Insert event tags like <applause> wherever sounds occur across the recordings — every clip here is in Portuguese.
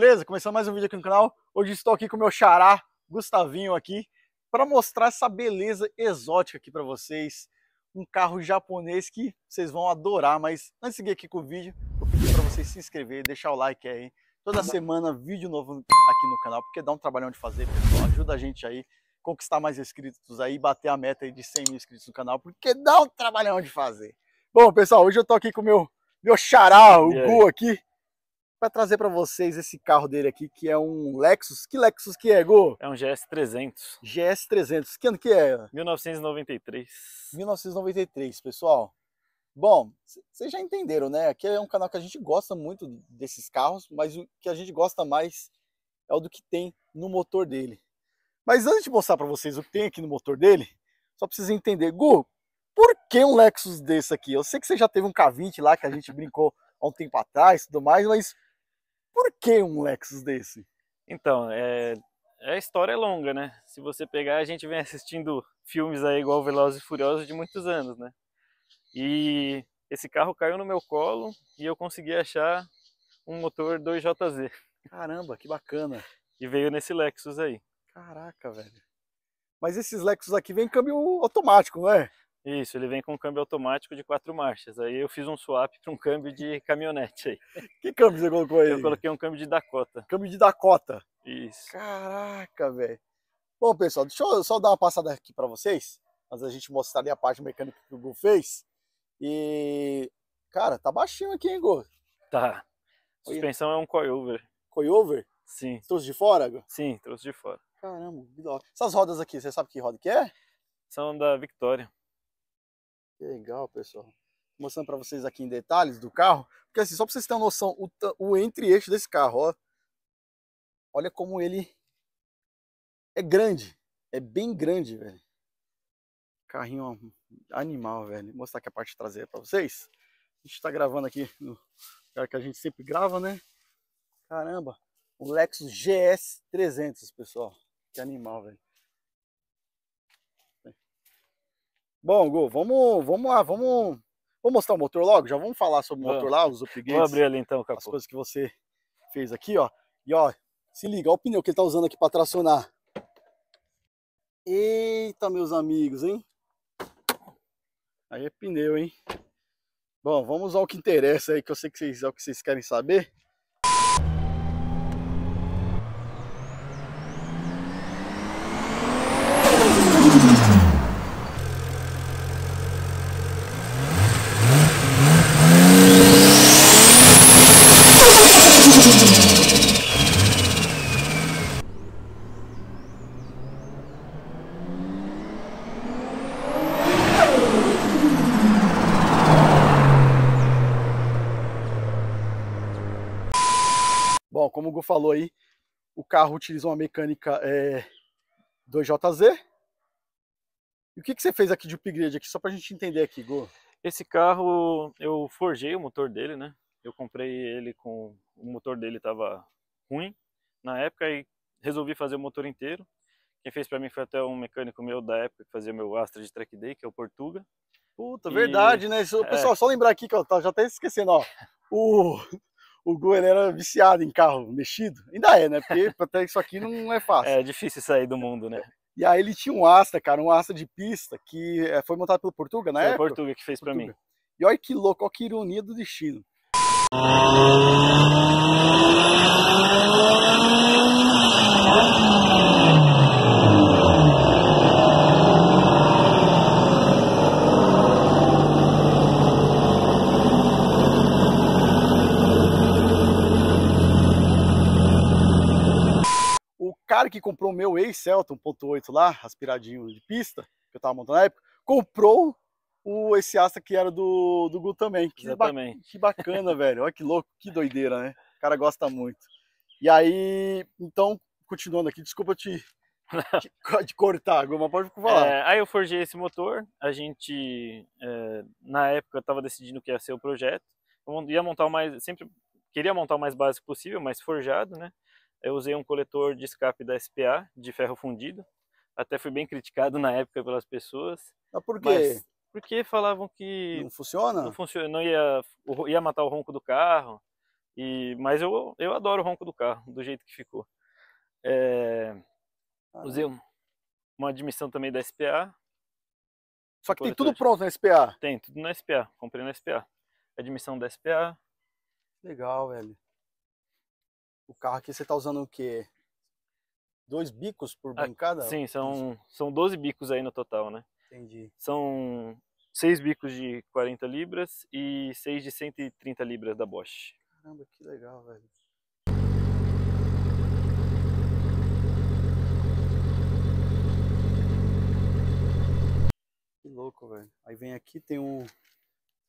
beleza? Começando mais um vídeo aqui no canal. Hoje estou aqui com o meu xará, Gustavinho, aqui, para mostrar essa beleza exótica aqui para vocês. Um carro japonês que vocês vão adorar, mas antes de seguir aqui com o vídeo, vou pedir para vocês se inscreverem, deixar o like aí. Toda semana, vídeo novo aqui no canal, porque dá um trabalhão de fazer, pessoal. Ajuda a gente aí, conquistar mais inscritos aí, bater a meta aí de 100 mil inscritos no canal, porque dá um trabalhão de fazer. Bom, pessoal, hoje eu tô aqui com o meu, meu xará, o Gu aqui para trazer para vocês esse carro dele aqui, que é um Lexus. Que Lexus que é, Go? É um GS300. GS300. Que ano que é? 1993. 1993, pessoal. Bom, vocês já entenderam, né? Aqui é um canal que a gente gosta muito desses carros, mas o que a gente gosta mais é o do que tem no motor dele. Mas antes de mostrar para vocês o que tem aqui no motor dele, só precisa entender, Gu, por que um Lexus desse aqui? Eu sei que você já teve um K20 lá que a gente brincou há um tempo atrás e tudo mais, mas por que um Lexus desse? Então, é, a história é longa, né? Se você pegar, a gente vem <laughs> assistindo filmes aí igual Velozes e Furiosos de muitos anos, né? E esse carro caiu no meu colo e eu consegui achar um motor 2JZ. Caramba, que bacana. E veio nesse Lexus aí. Caraca, velho. Mas esses Lexus aqui vem câmbio automático, não é? Isso, ele vem com um câmbio automático de quatro marchas. Aí eu fiz um swap para um câmbio de caminhonete aí. <laughs> Que câmbio você colocou aí? Eu coloquei um câmbio de Dakota. Câmbio de Dakota? Isso. Caraca, velho. Bom, pessoal, deixa eu só dar uma passada aqui para vocês, mas a gente mostraria a parte mecânica que o Gu fez. E, cara, tá baixinho aqui, hein, Gu? Tá. A suspensão é um coilover. Coilover? Sim. Trouxe de fora, Gu? Sim, trouxe de fora. Caramba, que Essas rodas aqui, você sabe que roda que é? São da Victoria. Legal, pessoal. Mostrando para vocês aqui em detalhes do carro. Porque assim, só para vocês terem uma noção, o, o entre-eixo desse carro, ó, olha como ele é grande. É bem grande, velho. Carrinho animal, velho. Vou mostrar aqui a parte traseira para vocês. A gente está gravando aqui no lugar que a gente sempre grava, né? Caramba, o Lexus GS 300, pessoal. Que animal, velho. Bom, Gu, vamos, vamos lá, vamos, vamos mostrar o motor logo? Já vamos falar sobre o motor lá, os upgrades. Vamos abrir ali então, capô. As coisas que você fez aqui, ó. E ó, se liga, olha o pneu que ele tá usando aqui para tracionar. Eita, meus amigos, hein? Aí é pneu, hein? Bom, vamos ao que interessa aí, que eu sei que vocês, é o que vocês querem saber. carro utiliza uma mecânica é, 2JZ. E o que, que você fez aqui de upgrade aqui, só para a gente entender aqui, Go? Esse carro, eu forjei o motor dele, né? Eu comprei ele com... o motor dele estava ruim na época e resolvi fazer o motor inteiro. Quem fez para mim foi até um mecânico meu da época que fazia meu Astra de track day, que é o Portuga. Puta, e... verdade, né? Pessoal, é... só lembrar aqui que eu tá, já até tá esquecendo, ó. O o Gu era viciado em carro mexido. Ainda é, né? Porque até isso aqui não é fácil. É difícil sair do mundo, né? E aí ele tinha um Asta, cara, um Asta de pista que é, foi montado pelo Portuga, né? Foi o Portuga que fez para mim. E olha que louco, olha que ironia do destino. cara que comprou o meu ex-Celta 1.8 lá, aspiradinho de pista, que eu tava montando na época, comprou o, esse asta que era do, do Gu também. Que, ba que bacana, <laughs> velho. Olha que louco, que doideira, né? O cara gosta muito. E aí, então, continuando aqui, desculpa te, te, <laughs> te cortar, mas pode falar. É, aí eu forjei esse motor, a gente, é, na época, tava decidindo o que ia ser o projeto. Eu ia montar o mais, sempre queria montar o mais básico possível, mais forjado, né? eu usei um coletor de escape da SPA, de ferro fundido. Até fui bem criticado na época pelas pessoas. Mas por quê? Mas porque falavam que... Não funciona? Não funciona, não ia, ia matar o ronco do carro. E, mas eu, eu adoro o ronco do carro, do jeito que ficou. É, ah, usei né? um, uma admissão também da SPA. Só que tem tudo pronto na SPA? Tem, tudo na SPA. Comprei na SPA. Admissão da SPA. Legal, velho o carro aqui você está usando o quê? Dois bicos por ah, bancada? Ah, sim, são, são 12 bicos aí no total, né? Entendi. São seis bicos de 40 libras e seis de 130 libras da Bosch. Caramba, que legal, velho. Que louco, velho. Aí vem aqui, tem um,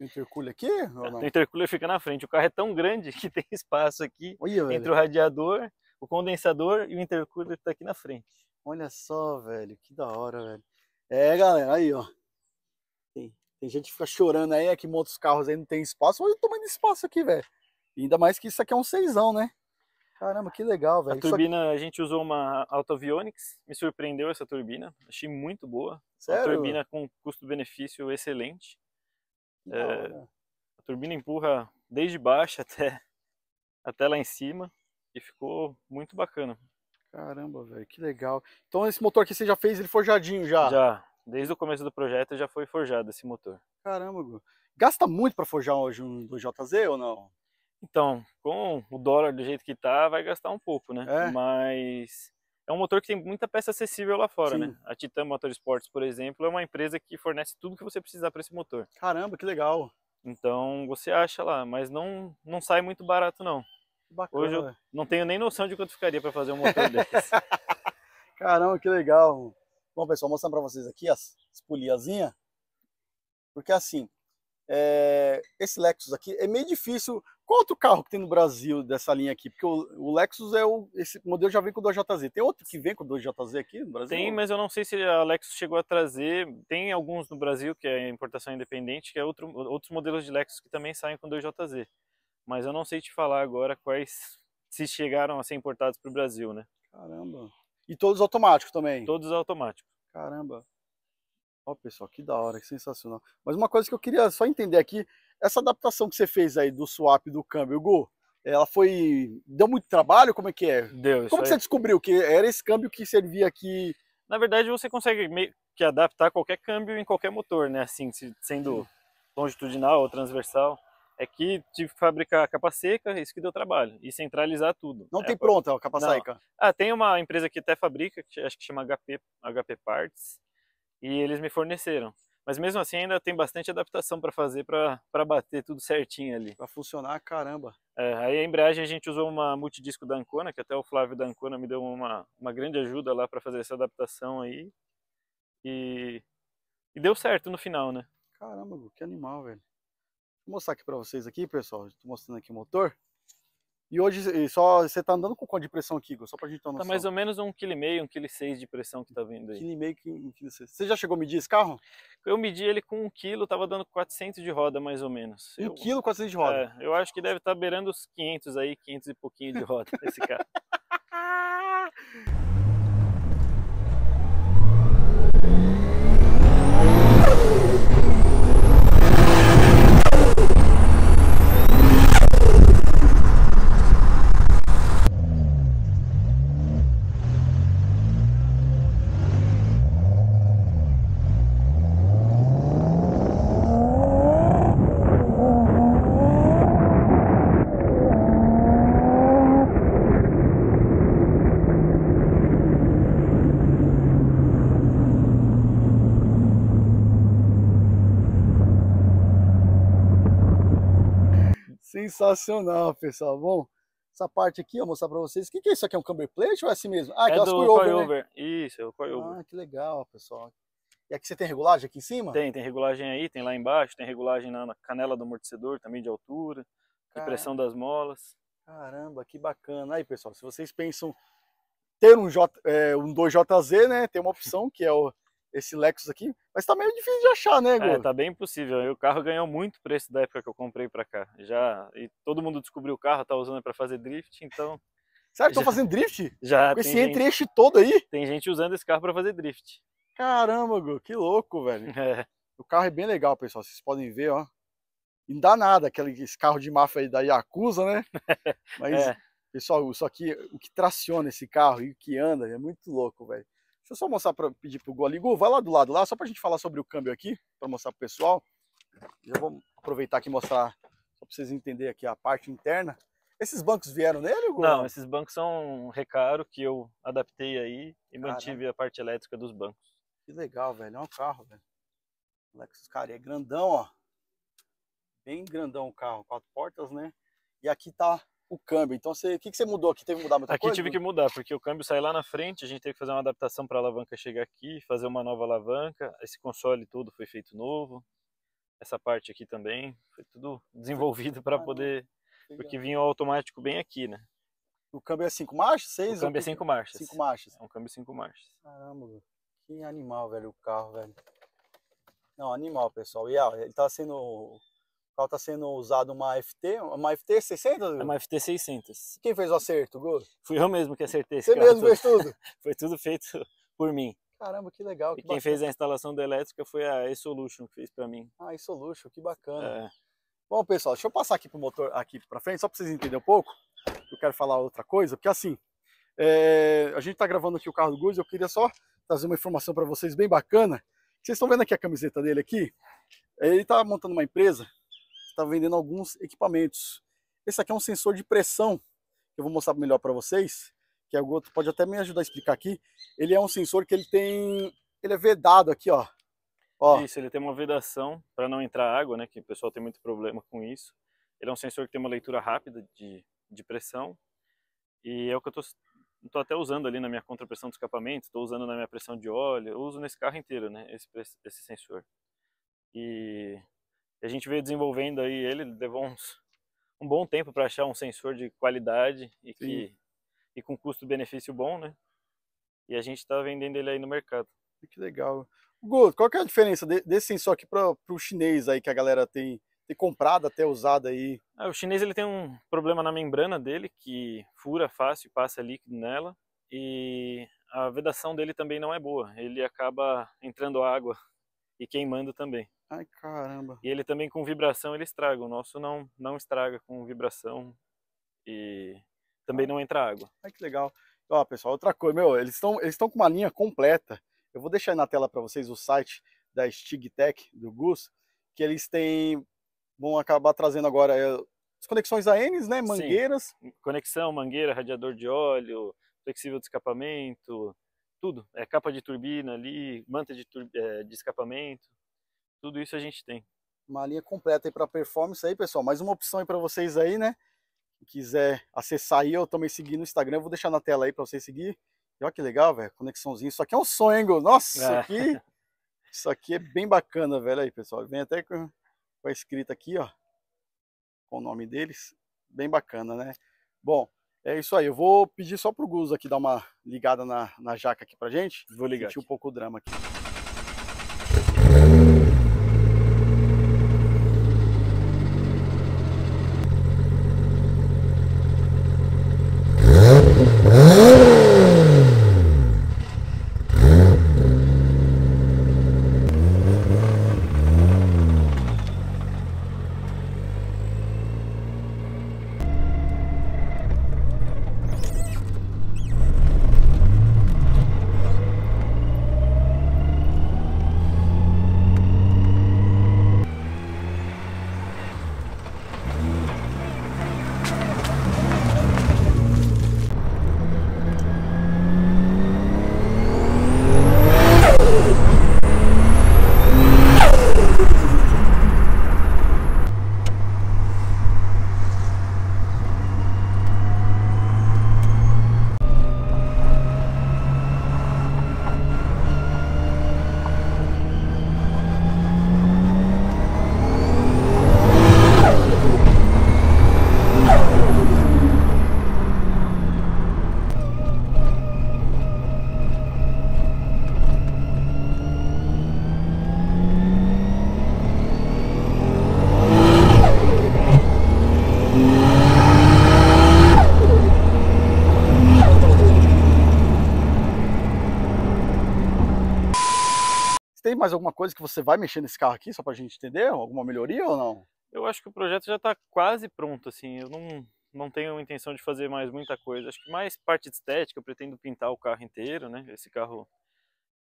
intercooler aqui? Ou é, não? O intercooler fica na frente. O carro é tão grande <laughs> que tem espaço aqui Olha, entre velho. o radiador, o condensador e o intercooler está aqui na frente. Olha só, velho, que da hora, velho. É, galera, aí, ó. Tem, tem gente que fica chorando aí, é que os carros aí não tem espaço. Olha tamanho tomando espaço aqui, velho. Ainda mais que isso aqui é um seisão, né? Caramba, que legal, velho. A turbina, aqui... a gente usou uma Autovionics, me surpreendeu essa turbina, achei muito boa. Sério? Uma turbina com custo-benefício excelente. É, a turbina empurra desde baixo <laughs> até, até lá em cima e ficou muito bacana. Caramba, velho, que legal. Então esse motor aqui você já fez ele forjadinho já? Já, desde o começo do projeto já foi forjado esse motor. Caramba, Gu. gasta muito para forjar hoje um 2JZ ou não? Então, com o dólar do jeito que tá, vai gastar um pouco, né? É. Mas é um motor que tem muita peça acessível lá fora, né? Sim. né? A Titan Motorsports, por exemplo, é uma empresa que fornece tudo que você precisar para esse motor. Caramba, que legal! Então você acha lá, mas não, não sai muito barato não. Bacana, Hoje eu não tenho nem noção de quanto ficaria para fazer um motor <laughs> desse. Caramba, que legal! Bom pessoal, mostrando para vocês aqui as poliazinhas. porque assim, é, esse Lexus aqui é meio difícil qual outro carro que tem no Brasil dessa linha aqui? Porque o, o Lexus é o. Esse modelo já vem com 2JZ. Tem outro que vem com 2JZ aqui no Brasil? Tem, mas eu não sei se a Lexus chegou a trazer. Tem alguns no Brasil, que é importação independente, que é outro, outros modelos de Lexus que também saem com 2JZ. Mas eu não sei te falar agora quais se chegaram a ser importados para o Brasil, né? Caramba. E todos automáticos também? Todos automáticos. Caramba. Ó, pessoal, que da hora, que sensacional. Mas uma coisa que eu queria só entender aqui essa adaptação que você fez aí do swap do câmbio, Gu, ela foi. Deu muito trabalho? Como é que é? Deu. Como você descobriu que era esse câmbio que servia aqui? Na verdade, você consegue meio que adaptar qualquer câmbio em qualquer motor, né? Assim, sendo longitudinal ou transversal. É que tive que fabricar a capa seca, é isso que deu trabalho, e centralizar tudo. Não é, tem pronta a capa Não. seca? Ah, tem uma empresa que até fabrica, que acho que chama HP, HP Parts, e eles me forneceram. Mas mesmo assim ainda tem bastante adaptação para fazer para bater tudo certinho ali. Para funcionar, caramba. É, aí a embreagem a gente usou uma multidisco da Ancona, que até o Flávio da Ancona me deu uma, uma grande ajuda lá para fazer essa adaptação aí. E, e deu certo no final, né? Caramba, que animal, velho. Vou mostrar aqui para vocês aqui, pessoal. Estou mostrando aqui o motor. E hoje só você tá andando com quanto de pressão aqui, Igor? Só pra gente ter uma tá noção. Tá mais ou menos 1,5 kg, 1,6 kg de pressão que tá vindo aí. 1,5 kg, 1,6 Você já chegou a medir esse carro? Eu medi ele com 1 kg, tava dando 400 de roda mais ou menos. 1 kg, 400 de roda? É, eu acho que deve estar tá beirando os 500 aí, 500 e pouquinho de roda esse carro. <laughs> Sensacional, pessoal. Bom, essa parte aqui, eu vou mostrar para vocês. O que, que é isso aqui? É um camber plate ou é assim mesmo? Ah, é, do coiover. Né? Isso, é o coiover. Ah, que legal, pessoal. E aqui você tem regulagem aqui em cima? Tem, tem regulagem aí, tem lá embaixo, tem regulagem na canela do amortecedor também de altura, de pressão das molas. Caramba, que bacana. Aí, pessoal, se vocês pensam ter um, J, é, um 2JZ, né, tem uma opção que é o esse Lexus aqui, mas tá meio difícil de achar, né, Gu? É, tá bem impossível. E o carro ganhou muito preço da época que eu comprei para cá. Já e todo mundo descobriu o carro, tá usando para fazer drift, então Sério, já, tô fazendo drift? Já. Com esse entre-eixo todo aí? Tem gente usando esse carro para fazer drift. Caramba, Gu, que louco, velho. <laughs> É. O carro é bem legal, pessoal. Vocês podem ver, ó. E não dá nada, aquele esse carro de máfia aí da Yakuza, né? <laughs> Mas, é. pessoal, isso aqui, o que traciona esse carro e o que anda é muito louco, velho. Deixa eu só mostrar para pedir pro Gol ali. Gu, vai lá do lado lá, só para a gente falar sobre o câmbio aqui, para mostrar pro pessoal. Já vou aproveitar aqui e mostrar, só para vocês entenderem aqui a parte interna. Esses bancos vieram nele, Gol? Não, esses bancos são um recaro que eu adaptei aí e Caramba. mantive a parte elétrica dos bancos. Que legal, velho. É um carro, velho. Lexus, cara, é grandão, ó. Bem grandão o carro. Quatro portas, né? E aqui tá o câmbio. Então, você, o que, que você mudou aqui? Teve que mudar muita aqui coisa? Aqui tive que mudar, porque o câmbio sai lá na frente, a gente teve que fazer uma adaptação para a alavanca chegar aqui, fazer uma nova alavanca, esse console todo foi feito novo, essa parte aqui também, foi tudo desenvolvido para poder... Porque vinha o automático bem aqui, né? O câmbio é cinco marchas? Seis? O câmbio é cinco marchas. Cinco marchas. É um câmbio cinco marchas. Caramba, que animal, velho, o carro, velho. Não, animal, pessoal. E ah, ele tá sendo está sendo usado uma FT, uma FT 600? É uma FT 600. Quem fez o acerto, Gus Fui eu mesmo que acertei esse Você mesmo fez tudo? <laughs> Foi tudo feito por mim. Caramba, que legal. Que e quem bacana. fez a instalação da elétrica foi a E-Solution que fez para mim. Ah, E-Solution, que bacana. É. Bom, pessoal, deixa eu passar aqui pro motor, aqui para frente, só para vocês entenderem um pouco. Eu quero falar outra coisa, porque assim, é, a gente está gravando aqui o carro do Gus, eu queria só trazer uma informação para vocês bem bacana. Vocês estão vendo aqui a camiseta dele aqui? Ele está montando uma empresa está vendendo alguns equipamentos. Esse aqui é um sensor de pressão, que eu vou mostrar melhor para vocês, que é o Goto pode até me ajudar a explicar aqui. Ele é um sensor que ele tem, ele é vedado aqui, ó. ó. Isso, ele tem uma vedação para não entrar água, né, que o pessoal tem muito problema com isso. Ele é um sensor que tem uma leitura rápida de, de pressão, e é o que eu tô, até usando ali na minha contrapressão do escapamento, estou usando na minha pressão de óleo, eu uso nesse carro inteiro, né, esse, esse sensor. E a gente veio desenvolvendo aí ele, levou uns, um bom tempo para achar um sensor de qualidade e, que, e com custo-benefício bom, né? E a gente está vendendo ele aí no mercado. Que legal. Guto, qual que é a diferença desse sensor aqui para o chinês aí que a galera tem, tem comprado, até usado aí? Ah, o chinês ele tem um problema na membrana dele que fura fácil, passa líquido nela e a vedação dele também não é boa. Ele acaba entrando água e queimando também. Ai, caramba. E ele também com vibração ele estraga. O nosso não, não estraga com vibração e também ah. não entra água. Ai, que legal. Ó, pessoal, outra coisa, meu, eles estão eles estão com uma linha completa. Eu vou deixar aí na tela para vocês o site da Stigtech do Gus, que eles têm vão acabar trazendo agora eh, as conexões AMs, né, mangueiras, Sim. conexão, mangueira, radiador de óleo, flexível de escapamento, tudo. É capa de turbina ali, manta de, eh, de escapamento. Tudo isso a gente tem. Uma linha completa aí para performance aí, pessoal. Mais uma opção aí para vocês aí, né? Quem quiser acessar aí, eu também seguir no Instagram, vou deixar na tela aí para vocês seguir. E olha que legal, velho, conexãozinho. Isso aqui é um sonho, hein, Nossa, isso é. aqui, isso aqui é bem bacana, velho, aí, pessoal. Vem até com, com a escrita aqui, ó, com o nome deles. Bem bacana, né? Bom, é isso aí. Eu vou pedir só pro Gus aqui dar uma ligada na, na jaca aqui pra gente. Vou ligar. Sentir um pouco o drama aqui. mais alguma coisa que você vai mexer nesse carro aqui, só para a gente entender? Alguma melhoria ou não? Eu acho que o projeto já está quase pronto, assim. Eu não, não tenho intenção de fazer mais muita coisa. Acho que mais parte de estética, eu pretendo pintar o carro inteiro, né? Esse carro,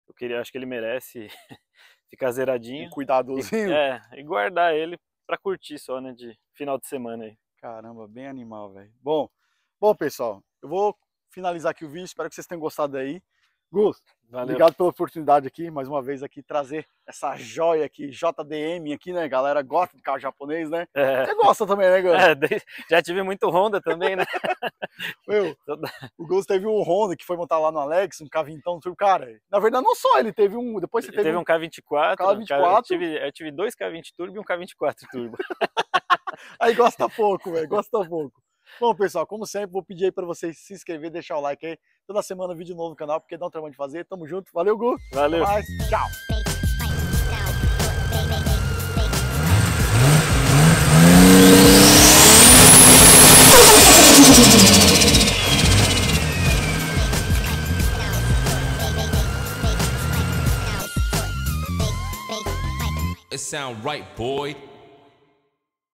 eu queria, acho que ele merece <laughs> ficar zeradinho. cuidadosinho. E, é, e guardar ele para curtir só, né? De final de semana aí. Caramba, bem animal, velho. Bom, bom pessoal, eu vou finalizar aqui o vídeo. Espero que vocês tenham gostado aí. Gus, Valeu. obrigado pela oportunidade aqui, mais uma vez aqui, trazer essa joia aqui, JDM aqui, né, galera gosta de carro japonês, né? É. Você gosta também, né, Gus? É, já tive muito Honda também, né? <laughs> Meu, o Gus teve um Honda que foi montar lá no Alex, um K20, tipo, cara, na verdade não só, ele teve um, depois você teve, teve um K24, um K24. Um K, né? eu, tive, eu tive dois K20 Turbo e um K24 Turbo. <laughs> Aí gosta pouco, velho, gosta pouco. Bom, pessoal, como sempre, vou pedir aí para vocês se inscrever, deixar o like aí. Toda semana vídeo novo no canal, porque dá um trabalho de fazer. Tamo junto. Valeu, Gu. Valeu. Mais, tchau. It sound right, boy.